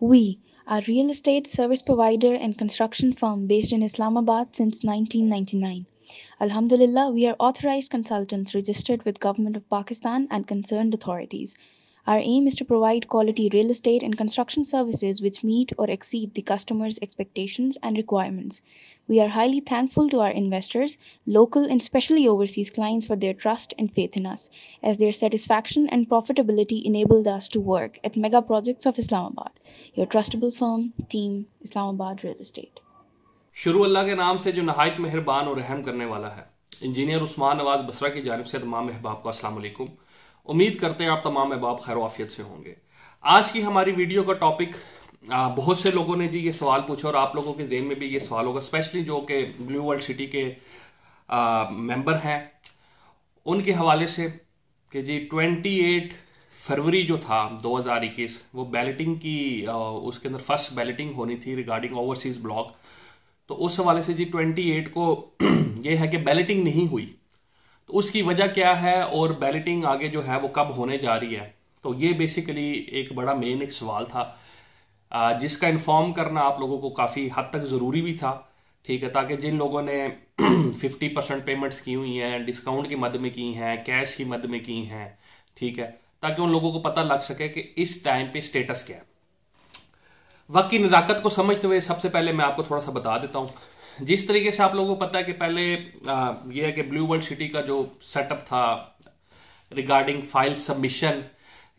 We are a real estate service provider and construction firm based in Islamabad since 1999. Alhamdulillah, we are authorized consultants registered with Government of Pakistan and concerned authorities. Our aim is to provide quality real estate and construction services which meet or exceed the customer's expectations and requirements. We are highly thankful to our investors, local and especially overseas clients for their trust and faith in us, as their satisfaction and profitability enabled us to work at mega projects of Islamabad. Your trustable firm, team, Islamabad Real Estate. शुरू अल्लाह के नाम से जो नहायत मेहरबान और रहम करने वाला है इंजीनियर उस्मान नवाज बसरा की जानब से तमाम अहबाब को असलम उम्मीद करते हैं आप तमाम अहबाब खैर वाफियत से होंगे आज की हमारी वीडियो का टॉपिक बहुत से लोगों ने जी ये सवाल पूछा और आप लोगों के जेन में भी ये सवाल होगा स्पेशली जो कि ब्लू वर्ल्ड सिटी के मेम्बर मेंबर हैं उनके हवाले से कि जी 28 फरवरी जो था 2021 वो बैलेटिंग की उसके अंदर फर्स्ट बैलेटिंग होनी थी रिगार्डिंग ओवरसीज ब्लॉक तो उस हवाले से जी 28 को ये है कि बैलेटिंग नहीं हुई तो उसकी वजह क्या है और बैलेटिंग आगे जो है वो कब होने जा रही है तो ये बेसिकली एक बड़ा मेन एक सवाल था जिसका इन्फॉर्म करना आप लोगों को काफ़ी हद तक ज़रूरी भी था ठीक है ताकि जिन लोगों ने 50 परसेंट पेमेंट्स की हुई हैं डिस्काउंट की मद में की हैं कैश की मद में की हैं ठीक है ताकि उन लोगों को पता लग सके कि इस टाइम पे स्टेटस क्या है वक्त की नज़ाकत को समझते हुए सबसे पहले मैं आपको थोड़ा सा बता देता हूँ जिस तरीके से आप लोगों को पता है कि पहले यह है कि ब्लू वर्ल्ड सिटी का जो सेटअप था रिगार्डिंग फाइल सबमिशन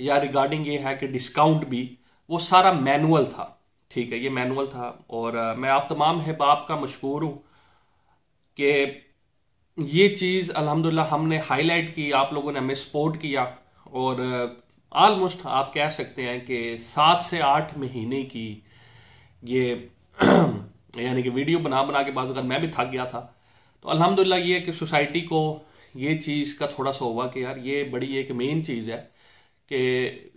या रिगार्डिंग ये है कि डिस्काउंट भी वो सारा मैनुअल था ठीक है ये मैनुअल था और मैं आप तमाम बाप का मशहूर हूँ कि ये चीज़ अल्हम्दुलिल्लाह हमने हाईलाइट की आप लोगों ने हमें सपोर्ट किया और आलमोस्ट आप कह सकते हैं कि सात से आठ महीने की ये यानी कि वीडियो बना बना के बाद अगर मैं भी थक गया था तो अल्हम्दुलिल्लाह ये है कि सोसाइटी को ये चीज़ का थोड़ा सा होगा कि यार ये बड़ी एक मेन चीज़ है कि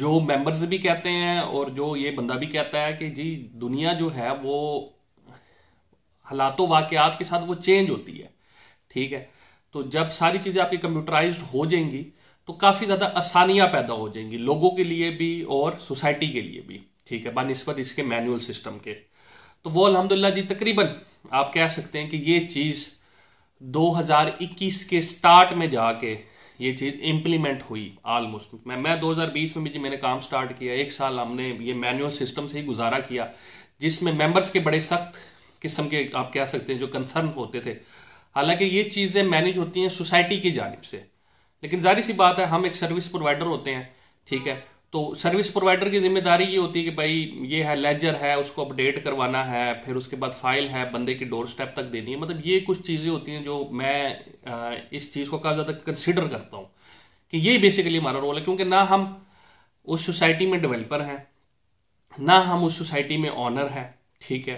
जो मेंबर्स भी कहते हैं और जो ये बंदा भी कहता है कि जी दुनिया जो है वो हालातों वाक़ात के साथ वो चेंज होती है ठीक है तो जब सारी चीज़ें आपकी कंप्यूटराइज हो जाएंगी तो काफ़ी ज़्यादा आसानियाँ पैदा हो जाएंगी लोगों के लिए भी और सोसाइटी के लिए भी ठीक है बनस्बत इसके मैनुअल सिस्टम के तो वो अलहमदिल्ला जी तकरीबन आप कह सकते हैं कि ये चीज़ 2021 के स्टार्ट में जाके ये चीज़ इम्प्लीमेंट हुई आलमोस्ट मैं मैं 2020 में भी जी मैंने काम स्टार्ट किया एक साल हमने ये मैनुअल सिस्टम से ही गुजारा किया जिसमें मेंबर्स के बड़े सख्त किस्म के आप कह सकते हैं जो कंसर्न होते थे हालांकि ये चीज़ें मैनेज होती हैं सोसाइटी की जानब से लेकिन जाहिर सी बात है हम एक सर्विस प्रोवाइडर होते हैं ठीक है तो सर्विस प्रोवाइडर की जिम्मेदारी ये होती है कि भाई ये है लेजर है उसको अपडेट करवाना है फिर उसके बाद फाइल है बंदे की डोर स्टेप तक देनी है मतलब ये कुछ चीज़ें होती हैं जो मैं इस चीज़ को काफ़ी ज़्यादा कंसिडर करता हूँ कि ये बेसिकली हमारा रोल है क्योंकि ना हम उस सोसाइटी में डेवलपर हैं ना हम उस सोसाइटी में ऑनर हैं ठीक है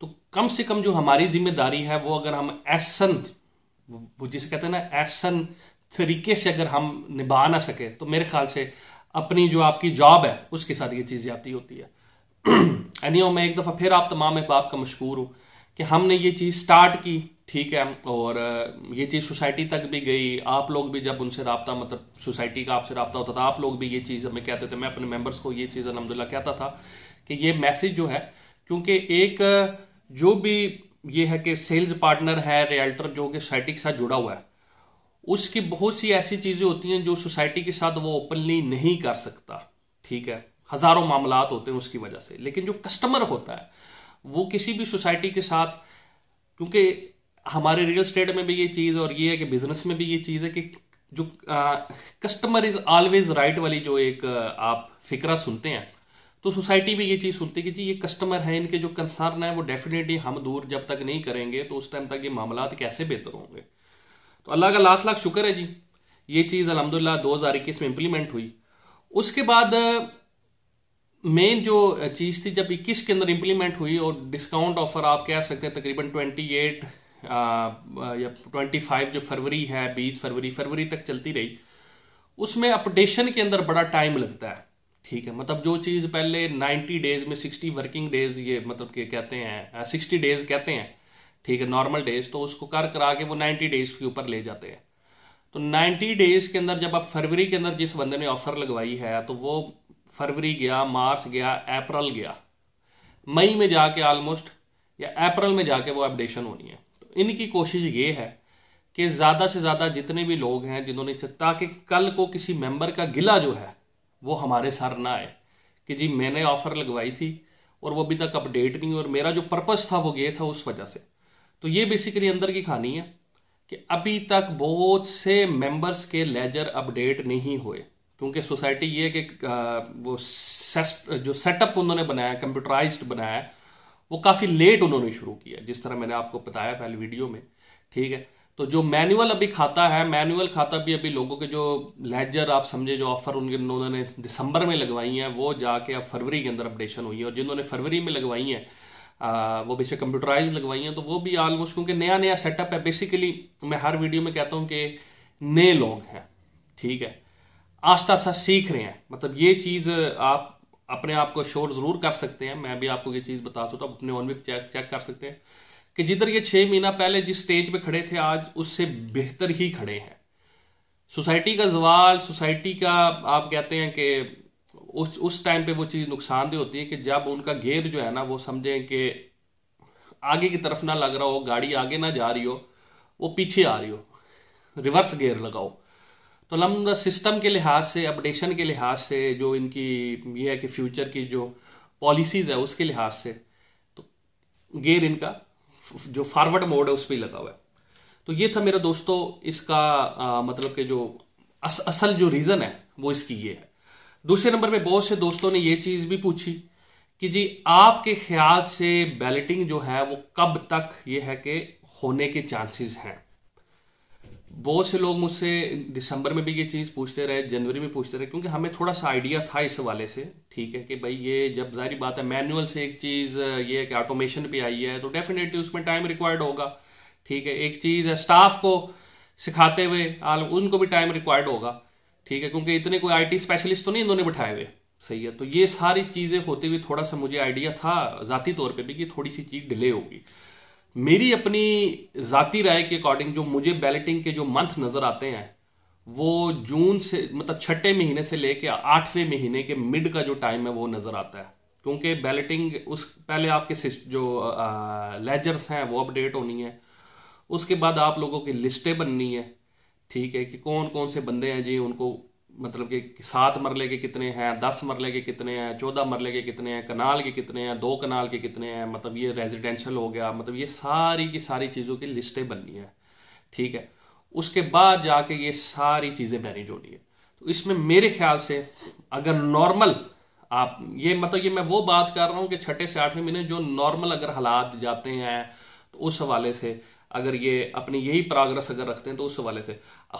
तो कम से कम जो हमारी जिम्मेदारी है वो अगर हम एसन वो जिसे कहते हैं ना एसन तरीके से अगर हम निभा ना सके तो मेरे ख्याल से अपनी जो आपकी जॉब है उसके साथ ये चीज़ जाती होती है एनी मैं एक दफ़ा फिर आप तमाम अहबाब का मशहूर हूँ कि हमने ये चीज़ स्टार्ट की ठीक है और uh, ये चीज़ सोसाइटी तक भी गई आप लोग भी जब उनसे रबता मतलब सोसाइटी का आपसे रबता होता था आप लोग भी ये चीज़ हमें कहते थे मैं अपने मेम्बर्स को ये चीज़ अलहमदिल्ला कहता था कि ये मैसेज जो है क्योंकि एक जो भी ये है कि सेल्स पार्टनर है रियल्टर जो कि सोसाइटी के साथ जुड़ा हुआ है उसकी बहुत सी ऐसी चीज़ें होती हैं जो सोसाइटी के साथ वो ओपनली नहीं कर सकता ठीक है हज़ारों मामला होते हैं उसकी वजह से लेकिन जो कस्टमर होता है वो किसी भी सोसाइटी के साथ क्योंकि हमारे रियल स्टेट में भी ये चीज़ और ये है कि बिजनेस में भी ये चीज़ है कि जो कस्टमर इज ऑलवेज राइट वाली जो एक आप फिक्रा सुनते हैं तो सोसाइटी भी ये चीज़ सुनती है कि जी ये कस्टमर है इनके जो कंसर्न है वो डेफिनेटली हम दूर जब तक नहीं करेंगे तो उस टाइम तक ये मामला कैसे बेहतर होंगे तो अल्लाह का लाख लाख शुक्र है जी ये चीज़ अलहमदिल्ला दो हज़ार इक्कीस में इम्प्लीमेंट हुई उसके बाद मेन जो चीज़ थी जब इक्कीस के अंदर इम्प्लीमेंट हुई और डिस्काउंट ऑफर आप कह सकते हैं तकरीबन ट्वेंटी एट या ट्वेंटी फाइव जो फरवरी है बीस फरवरी फरवरी तक चलती रही उसमें अपडेशन के अंदर बड़ा टाइम लगता है ठीक है मतलब जो चीज़ पहले 90 डेज में 60 वर्किंग डेज ये मतलब के कहते हैं 60 डेज कहते हैं ठीक है नॉर्मल डेज तो उसको कर करा के वो नाइन्टी डेज के ऊपर ले जाते हैं तो नाइन्टी डेज के अंदर जब आप फरवरी के अंदर जिस बंदे ने ऑफर लगवाई है तो वो फरवरी गया मार्च गया अप्रैल गया मई में जाके ऑलमोस्ट या अप्रैल में जाके वो अपडेशन होनी है तो इनकी कोशिश ये है कि ज़्यादा से ज़्यादा जितने भी लोग हैं जिन्होंने ताकि कल को किसी मेंबर का गिला जो है वो हमारे सर ना आए कि जी मैंने ऑफर लगवाई थी और वो अभी तक अपडेट नहीं और मेरा जो पर्पज़ था वो ये था उस वजह से तो ये बेसिकली अंदर की खानी है कि अभी तक बहुत से मेंबर्स के लेजर अपडेट नहीं हुए क्योंकि सोसाइटी ये है कि वो जो सेटअप उन्होंने बनाया कंप्यूटराइज बनाया वो काफ़ी लेट उन्होंने शुरू किया जिस तरह मैंने आपको बताया पहले वीडियो में ठीक है तो जो मैनुअल अभी खाता है मैनुअल खाता भी अभी लोगों के जो लेजर आप समझे जो ऑफर उनके उन्होंने दिसंबर में लगवाई हैं वो जाके अब फरवरी के अंदर अपडेशन हुई है और जिन्होंने फरवरी में लगवाई हैं आ, वो बेशक कंप्यूटराइज लगवाई हैं तो वो भी ऑलमोस्ट क्योंकि नया नया सेटअप है बेसिकली मैं हर वीडियो में कहता हूँ कि नए लोग हैं ठीक है आस्ता आस्ता सीख रहे हैं मतलब ये चीज़ आप अपने आप को शोर ज़रूर कर सकते हैं मैं भी आपको ये चीज़ बता सकता हूँ अपने ऑन भी चेक चेक कर सकते हैं कि जिधर ये छः महीना पहले जिस स्टेज पे खड़े थे आज उससे बेहतर ही खड़े हैं सोसाइटी का जवाल सोसाइटी का आप कहते हैं कि उस उस टाइम पे वो चीज़ नुकसानदेह होती है कि जब उनका गेयर जो है ना वो समझें कि आगे की तरफ ना लग रहा हो गाड़ी आगे ना जा रही हो वो पीछे आ रही हो रिवर्स गेयर लगाओ तो लम सिस्टम के लिहाज से अपडेशन के लिहाज से जो इनकी ये है कि फ्यूचर की जो पॉलिसीज़ है उसके लिहाज से तो गेयर इनका जो फॉरवर्ड मोड है उस पर लगा हुआ है तो ये था मेरा दोस्तों इसका आ, मतलब के जो अस, असल जो रीज़न है वो इसकी ये है दूसरे नंबर पे बहुत से दोस्तों ने ये चीज भी पूछी कि जी आपके ख्याल से बैलेटिंग जो है वो कब तक ये है कि होने के चांसेस हैं बहुत से लोग मुझसे दिसंबर में भी ये चीज़ पूछते रहे जनवरी में पूछते रहे क्योंकि हमें थोड़ा सा आइडिया था इस हवाले से ठीक है कि भाई ये जब जाहिर बात है मैनुअल से एक चीज़ ये है कि ऑटोमेशन भी आई है तो डेफिनेटली उसमें टाइम रिक्वायर्ड होगा ठीक है एक चीज़ है स्टाफ को सिखाते हुए उनको भी टाइम रिक्वायर्ड होगा ठीक है क्योंकि इतने कोई आईटी स्पेशलिस्ट तो नहीं इन्होंने बिठाए हुए सही है तो ये सारी चीज़ें होते हुए थोड़ा सा मुझे आइडिया था ज़ाती तौर पे भी कि थोड़ी सी चीज़ डिले होगी मेरी अपनी ज़ाती राय के अकॉर्डिंग जो मुझे बैलेटिंग के जो मंथ नज़र आते हैं वो जून से मतलब छठे महीने से लेके आठवें महीने के मिड का जो टाइम है वो नज़र आता है क्योंकि बैलेटिंग उस पहले आपके जो लेजर्स हैं वो अपडेट होनी है उसके बाद आप लोगों की लिस्टें बननी है ठीक है कि कौन कौन से बंदे हैं जी उनको मतलब कि सात मरले के कितने हैं दस मरले के कितने हैं चौदह मरले के कितने हैं कनाल के कितने हैं दो कनाल के कितने हैं मतलब ये रेजिडेंशियल हो गया मतलब ये सारी की सारी चीज़ों की लिस्टें बननी है ठीक है उसके बाद जाके ये सारी चीज़ें मैनेज होनी है तो इसमें मेरे ख्याल से अगर नॉर्मल आप ये मतलब ये मैं वो बात कर रहा हूँ कि छठे से आठवें महीने जो नॉर्मल अगर हालात जाते हैं तो उस हवाले से अगर ये अपनी यही प्रोग्रेस अगर रखते हैं तो उस हवाले से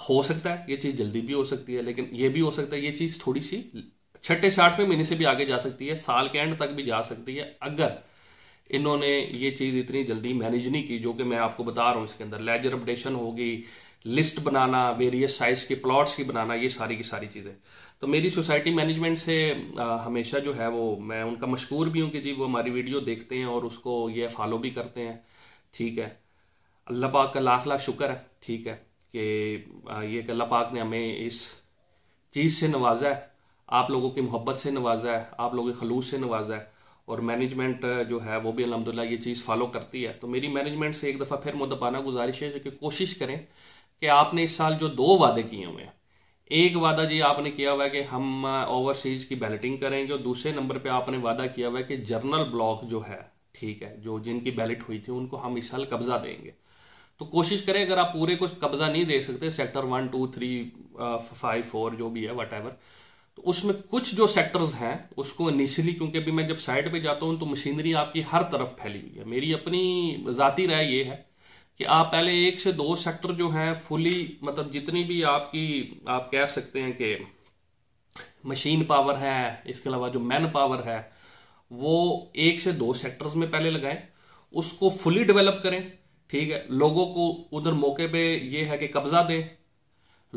हो सकता है ये चीज़ जल्दी भी हो सकती है लेकिन ये भी हो सकता है ये चीज़ थोड़ी सी छठे साठवें महीने से भी आगे जा सकती है साल के एंड तक भी जा सकती है अगर इन्होंने ये चीज़ इतनी जल्दी मैनेज नहीं की जो कि मैं आपको बता रहा हूँ इसके अंदर लेजर अपडेशन होगी लिस्ट बनाना वेरियस साइज के प्लॉट्स की बनाना ये सारी की सारी चीज़ें तो मेरी सोसाइटी मैनेजमेंट से आ, हमेशा जो है वो मैं उनका मशहूर भी हूँ कि जी वो हमारी वीडियो देखते हैं और उसको ये फॉलो भी करते हैं ठीक है अल्लाह पाक का लाख लाख शुक्र है ठीक है कि ये अल्लाह पाक ने हमें इस चीज़ से नवाजा है आप लोगों की मोहब्बत से नवाजा है आप लोगों के खलूस से नवाजा है और मैनेजमेंट जो है वो भी अलहमदिल्ला ये चीज़ फॉलो करती है तो मेरी मैनेजमेंट से एक दफ़ा फिर मुदबाना गुजारिश है कि कोशिश करें कि आपने इस साल जो दो वादे किए हुए हैं एक वादा जी आपने किया हुआ है कि हम ओवरसीज की बैलेटिंग करेंगे और दूसरे नंबर पे आपने वादा किया हुआ है कि जर्नल ब्लॉक जो है ठीक है जो जिनकी बैलेट हुई थी उनको हम इस साल कब्जा देंगे तो कोशिश करें अगर आप पूरे को कब्जा नहीं दे सकते sector one two three five four जो भी है वट तो उसमें कुछ जो सेक्टर्स हैं उसको इनिशियली क्योंकि अभी मैं जब साइड पे जाता हूँ तो मशीनरी आपकी हर तरफ फैली हुई है मेरी अपनी ज़ाती राय ये है कि आप पहले एक से दो सेक्टर जो हैं फुली मतलब जितनी भी आपकी आप कह सकते हैं कि मशीन पावर है इसके अलावा जो मैन पावर है वो एक से दो सेक्टर्स में पहले लगाएं उसको फुली डेवलप करें ठीक है लोगों को उधर मौके पे ये है कि कब्जा दें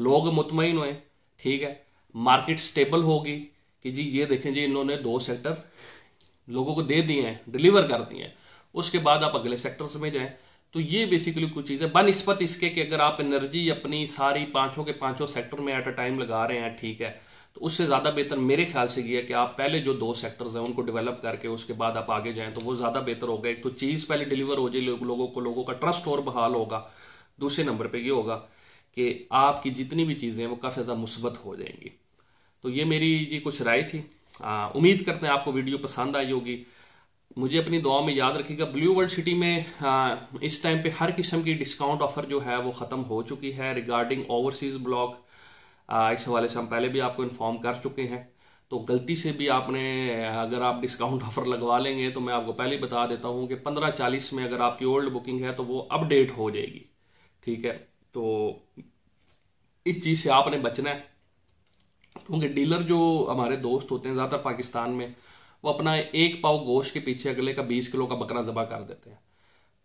लोग मुतमिन हुए ठीक है मार्केट स्टेबल होगी कि जी ये देखें जी इन्होंने दो सेक्टर लोगों को दे दिए हैं डिलीवर कर दिए हैं उसके बाद आप अगले सेक्टर्स में जाएं तो ये बेसिकली कुछ चीज़ें बनस्पत इसके कि अगर आप एनर्जी अपनी सारी पांचों के पांचों सेक्टर में एट अ टाइम लगा रहे हैं ठीक है तो उससे ज़्यादा बेहतर मेरे ख्याल से ये है कि आप पहले जो दो सेक्टर्स हैं उनको डेवलप करके उसके बाद आप आगे जाएं तो वो ज़्यादा बेहतर होगा एक तो चीज़ पहले डिलीवर हो जाए लोगों को लोगों का ट्रस्ट और बहाल होगा दूसरे नंबर पर यह होगा कि आपकी जितनी भी चीज़ें हैं वो काफ़ी ज़्यादा मुस्बत हो जाएंगी तो ये मेरी जी कुछ राय थी उम्मीद करते हैं आपको वीडियो पसंद आई होगी मुझे अपनी दुआ में याद रखिएगा ब्लू वर्ल्ड सिटी में आ, इस टाइम पे हर किस्म की डिस्काउंट ऑफर जो है वो ख़त्म हो चुकी है रिगार्डिंग ओवरसीज़ ब्लॉक इस हवाले से हम पहले भी आपको इन्फॉर्म कर चुके हैं तो गलती से भी आपने अगर आप डिस्काउंट ऑफर लगवा लेंगे तो मैं आपको पहले ही बता देता हूँ कि पंद्रह चालीस में अगर आपकी ओल्ड बुकिंग है तो वो अपडेट हो जाएगी ठीक है तो इस चीज़ से आपने बचना है क्योंकि डीलर जो हमारे दोस्त होते हैं ज़्यादातर पाकिस्तान में वो अपना एक पाव गोश्त के पीछे अगले का बीस किलो का बकरा ज़बा कर देते हैं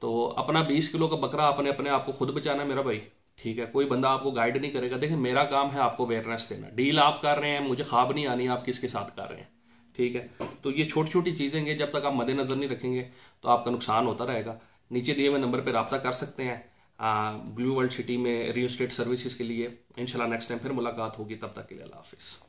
तो अपना बीस किलो का बकरा आपने अपने आप को खुद बचाना है मेरा भाई ठीक है कोई बंदा आपको गाइड नहीं करेगा देखिए मेरा काम है आपको अवेयरनेस देना डील आप कर रहे हैं मुझे ख्वाब नहीं आनी आप किसके साथ कर रहे हैं ठीक है तो ये छोटी छोटी चीज़ें हैं जब तक आप मद्देनज़र नहीं रखेंगे तो आपका नुकसान होता रहेगा नीचे दिए हुए नंबर पर रबता कर सकते हैं ब्लू वर्ल्ड सिटी में रियल स्टेट सर्विसेज के लिए इंशाल्लाह नेक्स्ट टाइम फिर मुलाकात होगी तब तक के लिए अल्लाह हाफिज़